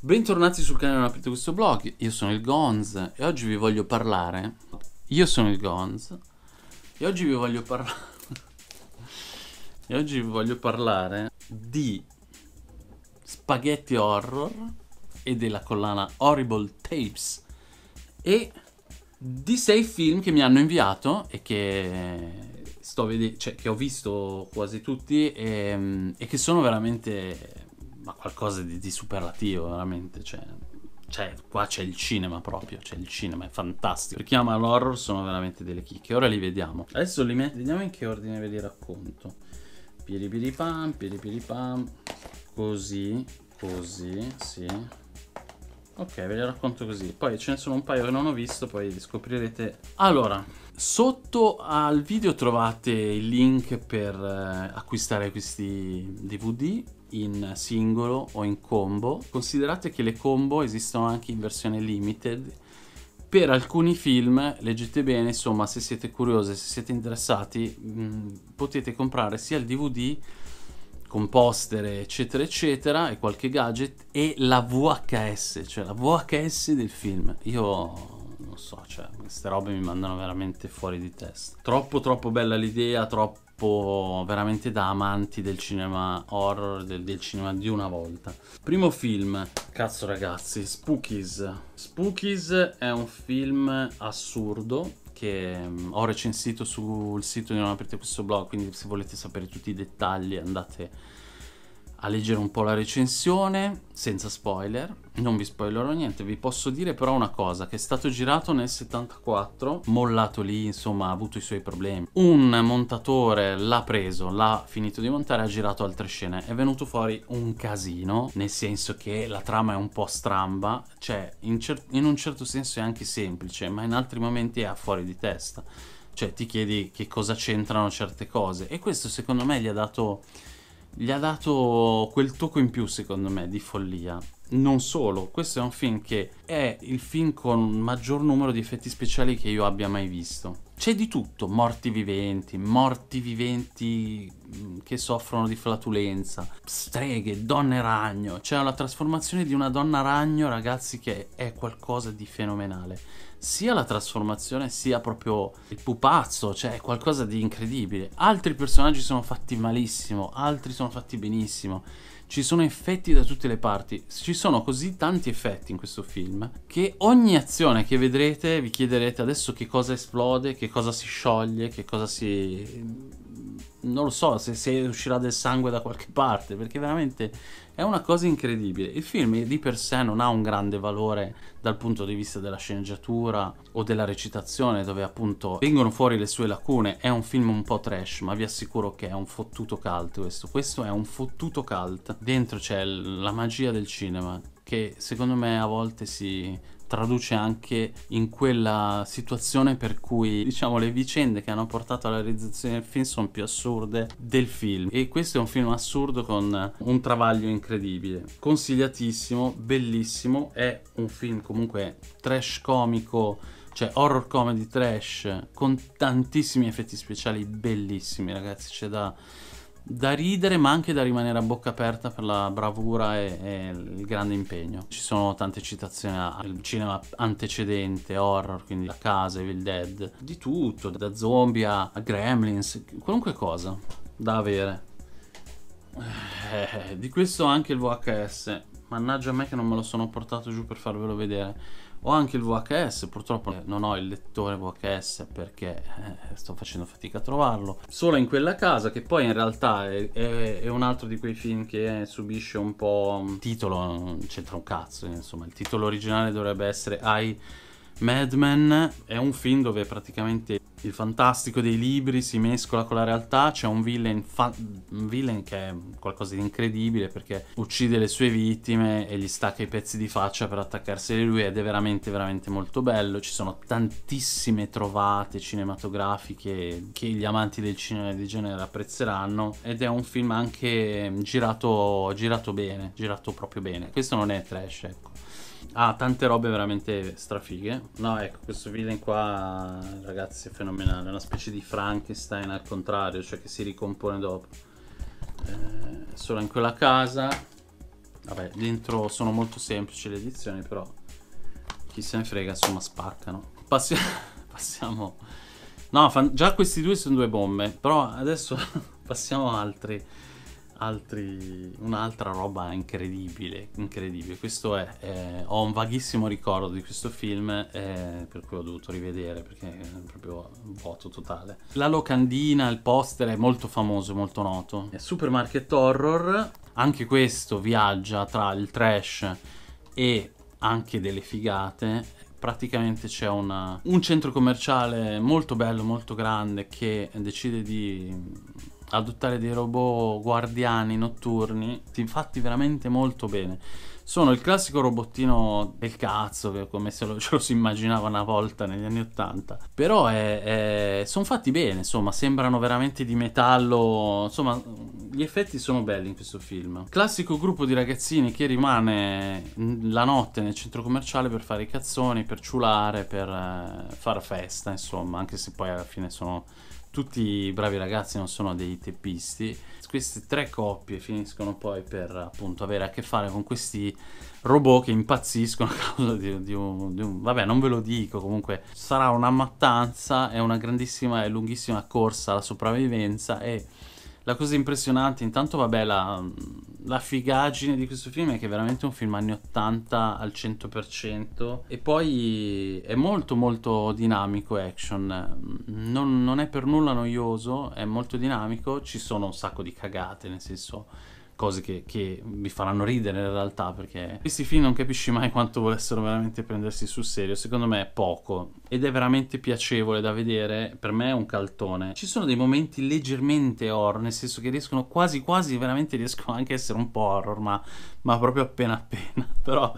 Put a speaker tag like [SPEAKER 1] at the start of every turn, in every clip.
[SPEAKER 1] Bentornati sul canale Non aprite questo blog, io sono il Gonz e oggi vi voglio parlare Io sono il Gonz e oggi vi voglio parlare E oggi vi voglio parlare di spaghetti horror e della collana Horrible Tapes e di sei film che mi hanno inviato e che sto vedendo, cioè che ho visto quasi tutti e, ehm, e che sono veramente ma qualcosa di, di superlativo, veramente. Cioè, cioè, qua c'è il cinema proprio, c'è il cinema, è fantastico. Per chi ama l'horror sono veramente delle chicche. Ora li vediamo. Adesso li metto. vediamo in che ordine ve li racconto. Piripiripam, piripiripam, così, così, sì. Ok, ve li racconto così. Poi ce ne sono un paio che non ho visto, poi li scoprirete. Allora, sotto al video trovate il link per eh, acquistare questi DVD in singolo o in combo. Considerate che le combo esistono anche in versione limited. Per alcuni film, leggete bene, insomma, se siete curiosi, se siete interessati, mh, mm, potete comprare sia il DVD con poster, eccetera, eccetera, e qualche gadget, e la VHS, cioè la VHS del film. Io non so, cioè, queste robe mi mandano veramente fuori di testa. Troppo, troppo bella l'idea, troppo troppo veramente da amanti del cinema horror, del, del cinema di una volta. Primo film, cazzo ragazzi, Spookies. Spookies è un film assurdo che mm, ho recensito sul sito di Non aprite questo blog, quindi se volete sapere tutti i dettagli andate a leggere un po' la recensione, senza spoiler, non vi spoilerò niente, vi posso dire però una cosa, che è stato girato nel 74, mollato lì, insomma ha avuto i suoi problemi. Un montatore l'ha preso, l'ha finito di montare, ha girato altre scene, è venuto fuori un casino, nel senso che la trama è un po' stramba, cioè in, in un certo senso è anche semplice, ma in altri momenti è fuori di testa. Cioè ti chiedi che cosa c'entrano certe cose e questo secondo me gli ha dato gli ha dato quel tocco in più secondo me di follia. Non solo, questo è un film che è il film con maggior numero di effetti speciali che io abbia mai visto. C'è di tutto, morti viventi, morti viventi mm, che soffrono di flatulenza, streghe, donne ragno, c'è la trasformazione di una donna ragno, ragazzi, che è qualcosa di fenomenale sia la trasformazione sia proprio il pupazzo, cioè è qualcosa di incredibile. Altri personaggi sono fatti malissimo, altri sono fatti benissimo. Ci sono effetti da tutte le parti, ci sono così tanti effetti in questo film che ogni azione che vedrete vi chiederete adesso che cosa esplode, che cosa si scioglie, che cosa si non lo so se, se uscirà del sangue da qualche parte, perché veramente è una cosa incredibile. Il film di per sé non ha un grande valore dal punto di vista della sceneggiatura o della recitazione, dove appunto vengono fuori le sue lacune. È un film un po' trash, ma vi assicuro che è un fottuto cult questo. Questo è un fottuto cult. Dentro c'è la magia del cinema, che secondo me a volte si traduce anche in quella situazione per cui diciamo le vicende che hanno portato alla realizzazione del film sono più assurde del film e questo è un film assurdo con un travaglio incredibile consigliatissimo bellissimo è un film comunque trash comico cioè horror comedy trash con tantissimi effetti speciali bellissimi ragazzi c'è da da ridere ma anche da rimanere a bocca aperta per la bravura e, e il grande impegno. Ci sono tante citazioni al cinema antecedente, horror, quindi La Casa, Evil Dead, di tutto, da zombie a gremlins, qualunque cosa da avere. Eh, di questo anche il VHS Mannaggia a me che non me lo sono portato giù per farvelo vedere. Ho anche il VHS, purtroppo eh, non ho il lettore VHS perché eh, sto facendo fatica a trovarlo. Solo in quella casa che poi in realtà è, è, è un altro di quei film che subisce un po' un mm, titolo, non c'entra un cazzo, insomma il titolo originale dovrebbe essere I Mad Men è un film dove praticamente il fantastico dei libri si mescola con la realtà, c'è un villain, un villain, che è qualcosa di incredibile perché uccide le sue vittime e gli stacca i pezzi di faccia per attaccarsi a lui ed è veramente veramente molto bello, ci sono tantissime trovate cinematografiche che gli amanti del cinema di genere apprezzeranno ed è un film anche girato, girato bene, girato proprio bene, questo non è trash ecco ha ah, tante robe veramente strafighe. No, ecco, questo villain qua, ragazzi, è fenomenale. È una specie di Frankenstein al contrario, cioè che si ricompone dopo. Eh, solo in quella casa. Vabbè, dentro sono molto semplici le edizioni, però chi se ne frega, insomma, spaccano. Passi passiamo... No, già questi due sono due bombe, però adesso passiamo altri altri, un'altra roba incredibile, incredibile. Questo è, eh, ho un vaghissimo ricordo di questo film, eh, per cui ho dovuto rivedere perché è proprio un vuoto totale. La locandina, il poster è molto famoso, molto noto. È Supermarket Horror, anche questo viaggia tra il trash e anche delle figate praticamente c'è una, un centro commerciale molto bello, molto grande che decide di adottare dei robot guardiani notturni ti infatti veramente molto bene. Sono il classico robottino del cazzo, come se lo, ce lo si immaginava una volta negli anni Ottanta. Però sono fatti bene, insomma, sembrano veramente di metallo. Insomma, gli effetti sono belli in questo film. Classico gruppo di ragazzini che rimane la notte nel centro commerciale per fare i cazzoni, per ciulare, per eh, far festa, insomma, anche se poi alla fine sono tutti i bravi ragazzi non sono dei teppisti. Queste tre coppie finiscono poi per appunto avere a che fare con questi robot che impazziscono a causa di, di, un, di un, Vabbè, non ve lo dico, comunque sarà una mattanza, è una grandissima e lunghissima corsa alla sopravvivenza e la cosa impressionante, intanto vabbè, la, la figaggine di questo film è che è veramente un film anni 80 al 100% e poi è molto molto dinamico action, non, non è per nulla noioso, è molto dinamico, ci sono un sacco di cagate, nel senso cose che, che, vi faranno ridere in realtà perché questi film non capisci mai quanto volessero veramente prendersi sul serio secondo me è poco ed è veramente piacevole da vedere per me è un caltone ci sono dei momenti leggermente horror nel senso che riescono quasi quasi veramente riescono anche a essere un po' horror ma, ma proprio appena appena però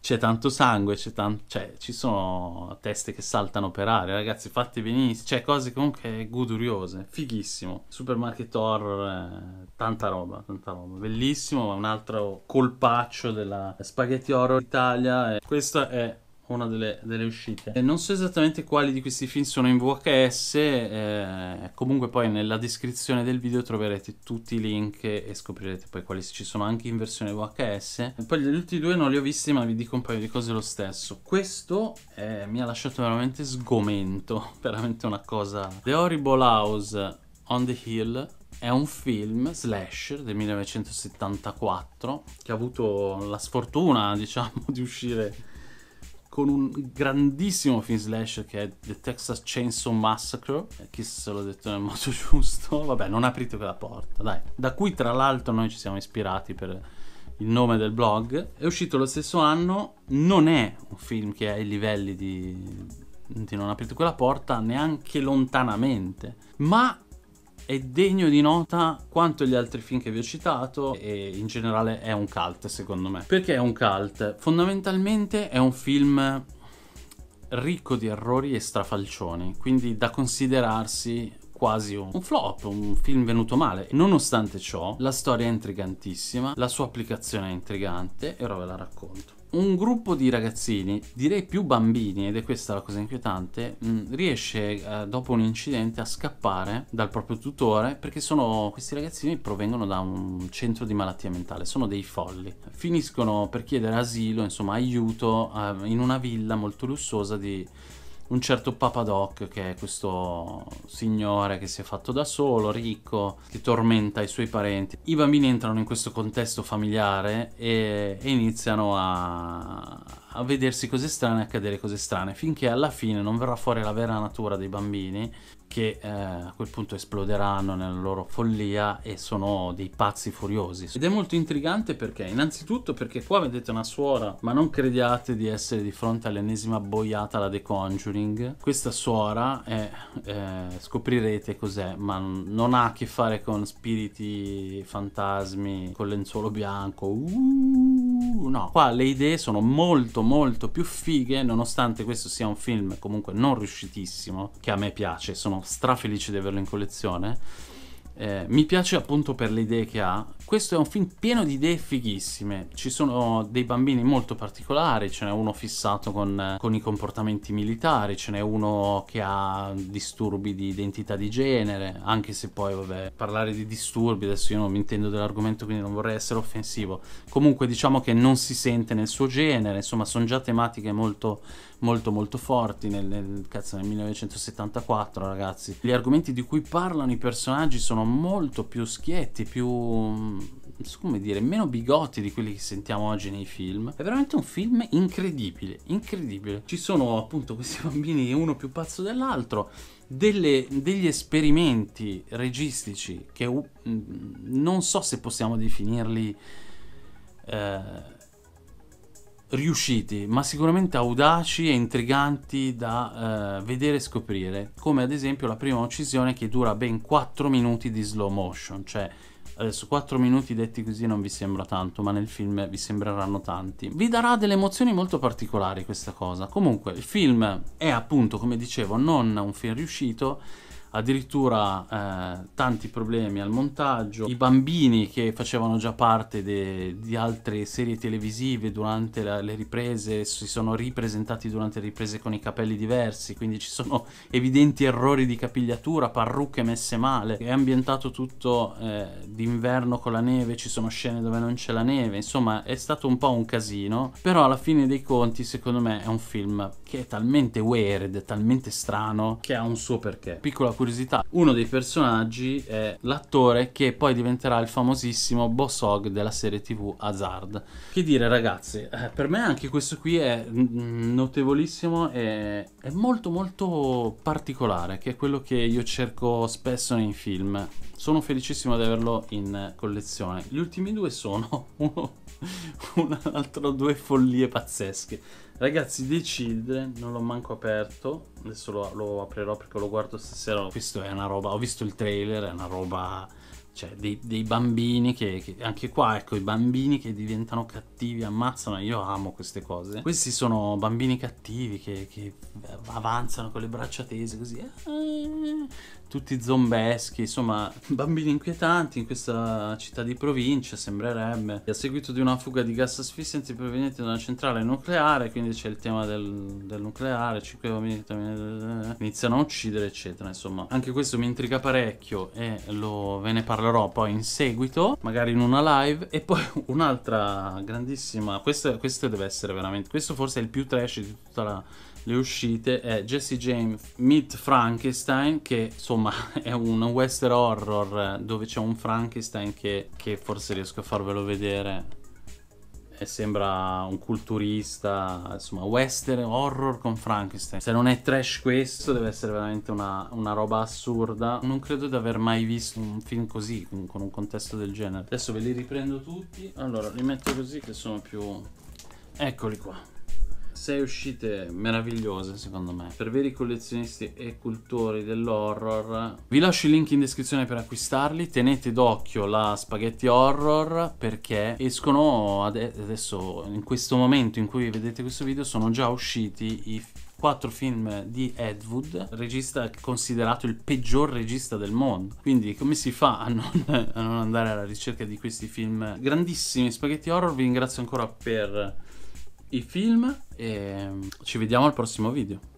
[SPEAKER 1] c'è tanto sangue, c'è tan- cioè, ci sono teste che saltano per aria, ragazzi, fatti benissimo, cioè cose comunque guduriose, fighissimo. Supermarket horror, eh, tanta roba, tanta roba, bellissimo, un altro colpaccio della Spaghetti Horror Italia. Eh. Questo è una delle, delle uscite. E non so esattamente quali di questi film sono in VHS, eh, comunque poi nella descrizione del video troverete tutti i link e scoprirete poi quali ci sono anche in versione VHS. E poi gli ultimi due non li ho visti ma vi dico un paio di cose lo stesso. Questo eh, mi ha lasciato veramente sgomento, veramente una cosa. The Horrible House on the Hill è un film slasher del 1974 che ha avuto la sfortuna, diciamo, di uscire con un grandissimo film slash che è The Texas Chainsaw Massacre. Eh, Chissà se l'ho detto nel modo giusto. Vabbè, non aprite quella porta, dai. Da cui tra l'altro noi ci siamo ispirati per il nome del blog. È uscito lo stesso anno, non è un film che ha i livelli di, di Non aprite quella porta neanche lontanamente, ma è degno di nota quanto gli altri film che vi ho citato e in generale è un cult secondo me. Perché è un cult? Fondamentalmente è un film ricco di errori e strafalcioni, quindi da considerarsi quasi un flop, un film venuto male. Nonostante ciò, la storia è intrigantissima, la sua applicazione è intrigante e ora ve la racconto un gruppo di ragazzini, direi più bambini, ed è questa la cosa inquietante, mh, mm, riesce eh, dopo un incidente a scappare dal proprio tutore perché sono, questi ragazzini provengono da un centro di malattia mentale, sono dei folli. Finiscono per chiedere asilo, insomma aiuto eh, in una villa molto lussuosa di un certo Papadoc, che è questo signore che si è fatto da solo, ricco, che tormenta i suoi parenti. I bambini entrano in questo contesto familiare e, e iniziano a, a vedersi cose strane, accadere cose strane, finché alla fine non verrà fuori la vera natura dei bambini che eh, a quel punto esploderanno nella loro follia e sono dei pazzi furiosi. Ed è molto intrigante perché, innanzitutto perché qua vedete una suora, ma non crediate di essere di fronte all'ennesima boiata alla The Conjuring. Questa suora è, eh, scoprirete cos'è, ma non ha a che fare con spiriti, fantasmi, con lenzuolo bianco. Uh, no, qua le idee sono molto molto molto più fighe nonostante questo sia un film comunque non riuscitissimo che a me piace sono strafelice di averlo in collezione eh, mi piace appunto per le idee che ha. Questo è un film pieno di idee fighissime. Ci sono dei bambini molto particolari, ce n'è uno fissato con, con i comportamenti militari, ce n'è uno che ha disturbi di identità di genere, anche se poi, vabbè, parlare di disturbi, adesso io non mi intendo dell'argomento, quindi non vorrei essere offensivo. Comunque diciamo che non si sente nel suo genere, insomma sono già tematiche molto molto molto forti nel, nel, cazzo, nel 1974 ragazzi. Gli argomenti di cui parlano i personaggi sono molto più schietti, più come dire, meno bigotti di quelli che sentiamo oggi nei film. È veramente un film incredibile, incredibile. Ci sono appunto questi bambini, uno più pazzo dell'altro, delle, degli esperimenti registici che non so se possiamo definirli... Eh, riusciti, ma sicuramente audaci e intriganti da eh, vedere e scoprire, come ad esempio la prima uccisione che dura ben 4 minuti di slow motion, cioè Adesso 4 minuti detti così non vi sembra tanto, ma nel film vi sembreranno tanti. Vi darà delle emozioni molto particolari questa cosa. Comunque, il film è appunto, come dicevo, non un film riuscito, addirittura eh, tanti problemi al montaggio, i bambini che facevano già parte de, di altre serie televisive durante la, le riprese si sono ripresentati durante le riprese con i capelli diversi, quindi ci sono evidenti errori di capigliatura, parrucche messe male, è ambientato tutto eh, d'inverno con la neve, ci sono scene dove non c'è la neve, insomma è stato un po' un casino, però alla fine dei conti secondo me è un film che è talmente weird, talmente strano che ha un suo perché. Piccola curiosità. Uno dei personaggi è l'attore che poi diventerà il famosissimo Boss Hog della serie TV Hazard. Che dire ragazzi, eh, per me anche questo qui è mm, notevolissimo e è molto molto particolare, che è quello che io cerco spesso nei film sono felicissimo di averlo in eh, collezione. Gli ultimi due sono uno, un altro due follie pazzesche. Ragazzi, The Children non l'ho manco aperto, adesso lo, lo aprirò perché lo guardo stasera. Questo è una roba, ho visto il trailer, è una roba cioè dei, dei bambini che, che, anche qua ecco i bambini che diventano cattivi ammazzano io amo queste cose questi sono bambini cattivi che, che avanzano con le braccia tese così eh, tutti zombeschi insomma bambini inquietanti in questa città di provincia sembrerebbe a seguito di una fuga di gas asfissiante provenienti da una centrale nucleare quindi c'è il tema del, del nucleare 5 bambini eh, iniziano a uccidere eccetera insomma anche questo mi intriga parecchio e lo ve ne parlo parlerò poi in seguito, magari in una live. E poi un'altra grandissima, questo, questo deve essere veramente, questo forse è il più trash di tutte le uscite è Jesse James Meet Frankenstein che insomma è un western horror dove c'è un Frankenstein che, che forse riesco a farvelo vedere e sembra un culturista, insomma, western horror con Frankenstein. Se non è trash questo, deve essere veramente una, una roba assurda. Non credo di aver mai visto un film così, con, con un contesto del genere. Adesso ve li riprendo tutti. Allora, li metto così che sono più... Eccoli qua sei uscite meravigliose secondo me per veri collezionisti e cultori dell'horror vi lascio il link in descrizione per acquistarli tenete d'occhio la spaghetti horror perché escono adesso in questo momento in cui vedete questo video sono già usciti i quattro film di Ed Wood, regista considerato il peggior regista del mondo. Quindi come si fa a non, a non andare alla ricerca di questi film grandissimi spaghetti horror? Vi ringrazio ancora per i film e ci vediamo al prossimo video.